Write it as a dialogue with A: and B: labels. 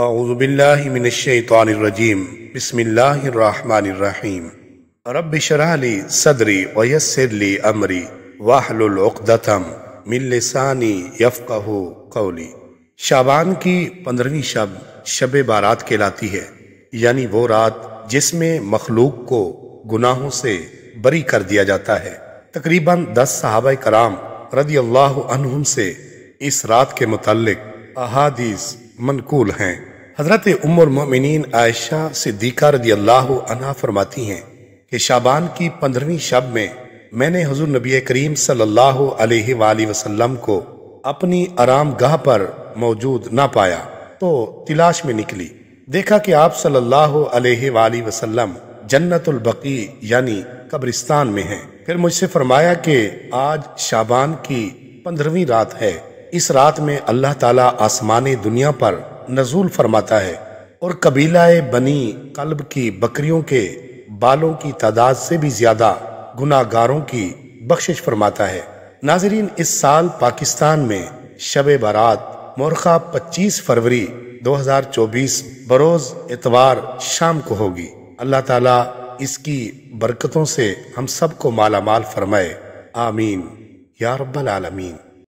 A: اعوذ باللہ من الشیطان الرجیم بسم اللہ الرحمن الرحیم رب شرح لی صدری ویسر لی امری وحل العقدتم من لسانی یفقہ قولی شابان کی پندرنی شب شب بارات کہلاتی ہے یعنی وہ رات جس میں مخلوق کو گناہوں سے بری کر دیا جاتا ہے تقریباً دس صحابہ کرام رضی اللہ عنہم سے اس رات کے متعلق احادیث منقول ہیں حضرت عمر المؤمنین عائشہ صدیقہ رضی اللہ عنہ فرماتی ہیں کہ شابان کی پندرہویں شب میں میں نے حضور نبی کریم صلی اللہ علیہ وآلہ وسلم کو اپنی آرام گاہ پر موجود نہ پایا تو تلاش میں نکلی دیکھا کہ آپ صلی اللہ علیہ وآلہ وسلم جنت البقی یعنی قبرستان میں ہیں پھر مجھ سے فرمایا کہ آج شابان کی پندرہویں رات ہے اس رات میں اللہ تعالیٰ آسمان دنیا پر نزول فرماتا ہے اور قبیلہ بنی قلب کی بکریوں کے بالوں کی تعداد سے بھی زیادہ گاروں کی بخشش فرماتا ہے ناظرین اس سال پاکستان میں شب بارات مورخہ پچیس فروری دو ہزار چوبیس بروز اتوار شام کو ہوگی اللہ تعالیٰ اس کی برکتوں سے ہم سب کو مالا مال فرمائے آمین یا رب العالمین